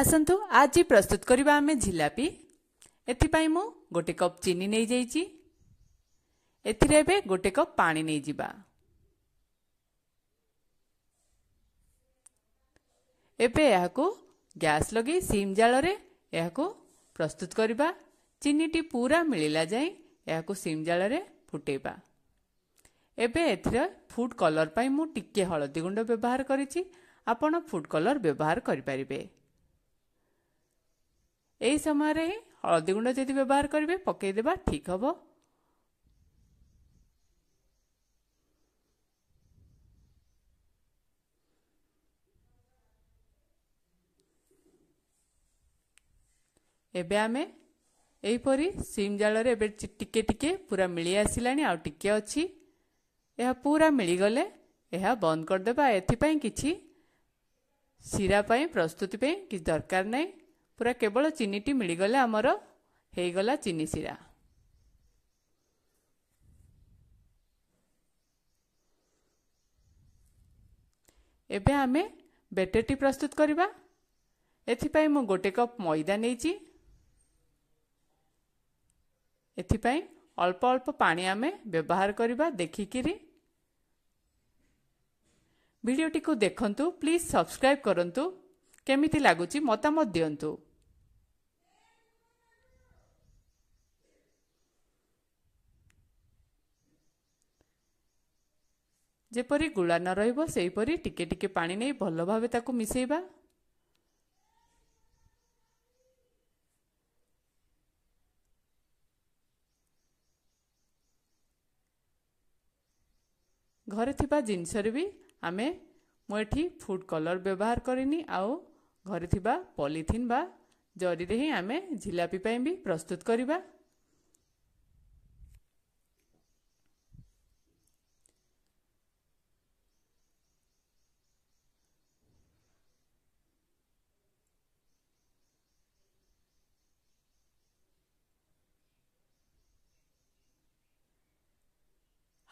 ଆସନ୍ତୁ ଆଜି ପ୍ରସ୍ତୁତ କରିବା ଆମେ ଝିଲାପି ଏଥିପାଇଁ ମୁଁ ଗୋଟେ କପ୍ ଚିନି ନେଇଯାଇଛି ଏଥିରେ ଏବେ ଗୋଟେ କପ୍ ପାଣି ନେଇଯିବା ଏବେ ଏହାକୁ ଗ୍ୟାସ୍ ଲଗାଇ ସିମ୍ ଜାଳରେ ଏହାକୁ ପ୍ରସ୍ତୁତ କରିବା ଚିନିଟି ପୁରା ମିଳିଲା ଯାଇ ଏହାକୁ ସିମ୍ ଜାଳରେ ଫୁଟେଇବା ଏବେ ଏଥିରେ ଫୁଡ଼୍ କଲର୍ ପାଇଁ ମୁଁ ଟିକିଏ ହଳଦୀ ଗୁଣ୍ଡ ବ୍ୟବହାର କରିଛି ଆପଣ ଫୁଡ଼୍ କଲର୍ ବ୍ୟବହାର କରିପାରିବେ ଏହି ସମୟରେ ହିଁ ହଳଦୀ ଗୁଣ୍ଡ ଯଦି ବ୍ୟବହାର କରିବେ ପକାଇଦେବା ଠିକ୍ ହେବ ଏବେ ଆମେ ଏହିପରି ସିମ୍ ଜାଳରେ ଏବେ ଟିକେ ଟିକେ ପୁରା ମିଳି ଆସିଲାଣି ଆଉ ଟିକେ ଅଛି ଏହା ପୁରା ମିଳିଗଲେ ଏହା ବନ୍ଦ କରିଦେବା ଏଥିପାଇଁ କିଛି ଶିରା ପାଇଁ ପ୍ରସ୍ତୁତି ପାଇଁ କିଛି ଦରକାର ନାହିଁ ପୁରା କେବଳ ଚିନିଟି ମିଳିଗଲେ ଆମର ହେଇଗଲା ଚିନି ଶିରା ଏବେ ଆମେ ବେଟରଟି ପ୍ରସ୍ତୁତ କରିବା ଏଥିପାଇଁ ମୁଁ ଗୋଟେ କପ୍ ମଇଦା ନେଇଛି ଏଥିପାଇଁ ଅଳ୍ପ ଅଳ୍ପ ପାଣି ଆମେ ବ୍ୟବହାର କରିବା ଦେଖିକିରି ଭିଡ଼ିଓଟିକୁ ଦେଖନ୍ତୁ ପ୍ଲିଜ୍ ସବସ୍କ୍ରାଇବ୍ କରନ୍ତୁ କେମିତି ଲାଗୁଛି ମତାମତ ଦିଅନ୍ତୁ ଯେପରି ଗୁଳା ନ ରହିବ ସେହିପରି ଟିକେ ଟିକେ ପାଣି ନେଇ ଭଲ ଭାବେ ତାକୁ ମିଶାଇବା ଘରେ ଥିବା ଜିନିଷରେ ବି ଆମେ ମୁଁ ଏଠି ଫୁଡ୍ କଲର୍ ବ୍ୟବହାର କରିନି ଆଉ ଘରେ ଥିବା ପଲିଥିନ୍ ବା ଜରିରେ ହିଁ ଆମେ ଝିଲାପି ପାଇଁ ବି ପ୍ରସ୍ତୁତ କରିବା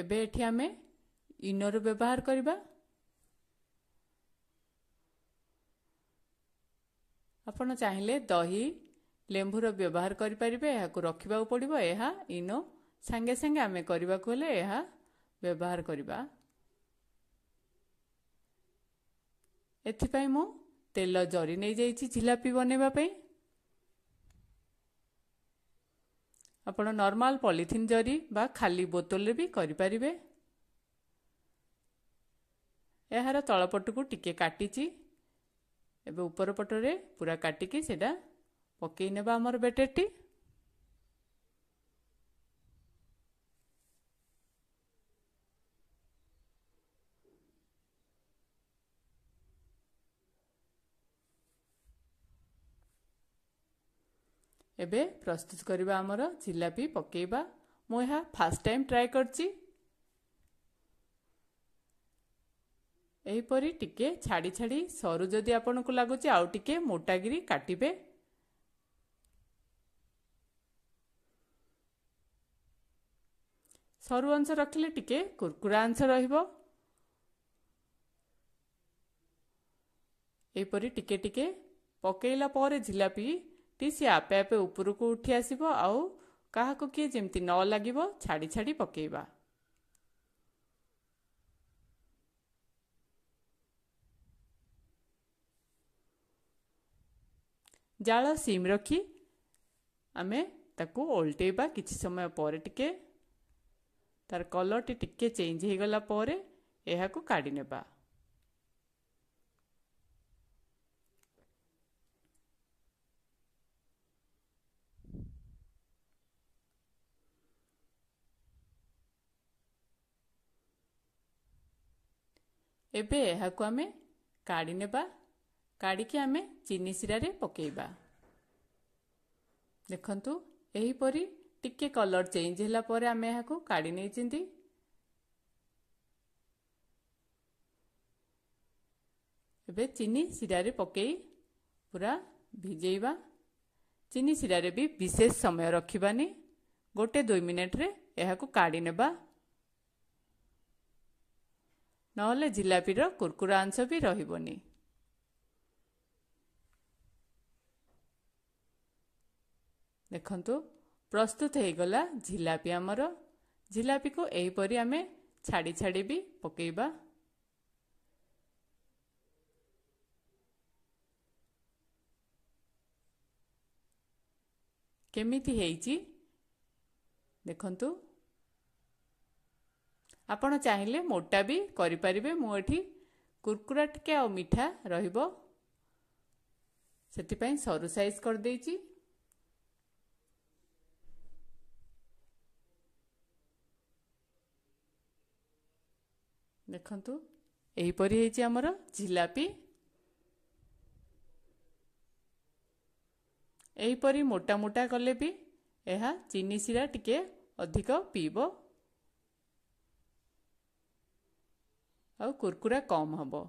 ଏବେ ଏଠି ଆମେ ଇନର ବ୍ୟବହାର କରିବା ଆପଣ ଚାହିଁଲେ ଦହି ଲେମ୍ବୁର ବ୍ୟବହାର କରିପାରିବେ ଏହାକୁ ରଖିବାକୁ ପଡ଼ିବ ଏହା ଇନୋ ସାଙ୍ଗେ ସାଙ୍ଗେ ଆମେ କରିବାକୁ ହେଲେ ଏହା ବ୍ୟବହାର କରିବା ଏଥିପାଇଁ ମୁଁ ତେଲ ଜରି ନେଇଯାଇଛି ଝିଲାପି ବନେଇବା ପାଇଁ ଆପଣ ନର୍ମାଲ ପଲିଥିନ ଜରି ବା ଖାଲି ବୋତଲରେ ବି କରିପାରିବେ ଏହାର ତଳପଟକୁ ଟିକିଏ କାଟିଛି ଏବେ ଉପରପଟରେ ପୁରା କାଟିକି ସେଇଟା ପକାଇ ନେବା ଆମର ବେଟରଟି ଏବେ ପ୍ରସ୍ତୁତ କରିବା ଆମର ଜିଲାପି ପକେଇବା ମୁଁ ଏହା ଫାଷ୍ଟ ଟାଇମ୍ ଟ୍ରାଏ କରିଛି ଏହିପରି ଟିକେ ଛାଡ଼ି ଛାଡ଼ି ସରୁ ଯଦି ଆପଣଙ୍କୁ ଲାଗୁଛି ଆଉ ଟିକେ ମୋଟାଗିରି କାଟିବେ ସରୁ ଅଂଶ ରଖିଲେ ଟିକେ କୁର୍କୁରା ଅଂଶ ରହିବ ଏହିପରି ଟିକେ ଟିକେ ପକେଇଲା ପରେ ଜିଲାପି ଟି ସିଏ ଆପେ ଆପେ ଉପରକୁ ଉଠି ଆସିବ ଆଉ କାହାକୁ କିଏ ଯେମିତି ନ ଲାଗିବ ଛାଡ଼ି ଛାଡ଼ି ପକେଇବା ଜାଳ ସିମ୍ ରଖି ଆମେ ତାକୁ ଓଲଟେଇବା କିଛି ସମୟ ପରେ ଟିକେ ତାର କଲର୍ଟି ଟିକେ ଚେଞ୍ଜ ହେଇଗଲା ପରେ ଏହାକୁ କାଢ଼ି ନେବା ଏବେ ଏହାକୁ ଆମେ କାଢ଼ି ନେବା କାଢ଼ିକି ଆମେ ଚିନି ଶିରାରେ ପକାଇବା ଦେଖନ୍ତୁ ଏହିପରି ଟିକେ କଲର୍ ଚେଞ୍ଜ ହେଲା ପରେ ଆମେ ଏହାକୁ କାଢ଼ି ନେଇଛନ୍ତି ଏବେ ଚିନି ଶିରାରେ ପକାଇ ପୁରା ଭିଜେଇବା ଚିନି ଶିରାରେ ବି ବିଶେଷ ସମୟ ରଖିବାନି ଗୋଟେ ଦୁଇ ମିନିଟ୍ରେ ଏହାକୁ କାଢ଼ି ନେବା ନହେଲେ ଜିଲାପିର କୁର୍କୁରା ଅଂଶ ବି ରହିବନି ଦେଖନ୍ତୁ ପ୍ରସ୍ତୁତ ହେଇଗଲା ଝିଲାପି ଆମର ଝିଲାପିକୁ ଏହିପରି ଆମେ ଛାଡ଼ି ଛାଡ଼ି ବି ପକେଇବା କେମିତି ହେଇଛି ଦେଖନ୍ତୁ ଆପଣ ଚାହିଁଲେ ମୋଟା ବି କରିପାରିବେ ମୁଁ ଏଠି କୁରକୁରା ଟିକେ ଆଉ ମିଠା ରହିବ ସେଥିପାଇଁ ସରୁ ସାଇଜ୍ କରିଦେଇଛି ଦେଖନ୍ତୁ ଏହିପରି ହେଇଛି ଆମର ଝିଲାପି ଏହିପରି ମୋଟା ମୋଟା କଲେ ବି ଏହା ଚିନି ସିରା ଟିକେ ଅଧିକ ପିଇବ ଆଉ କୁରକୁରା କମ୍ ହେବ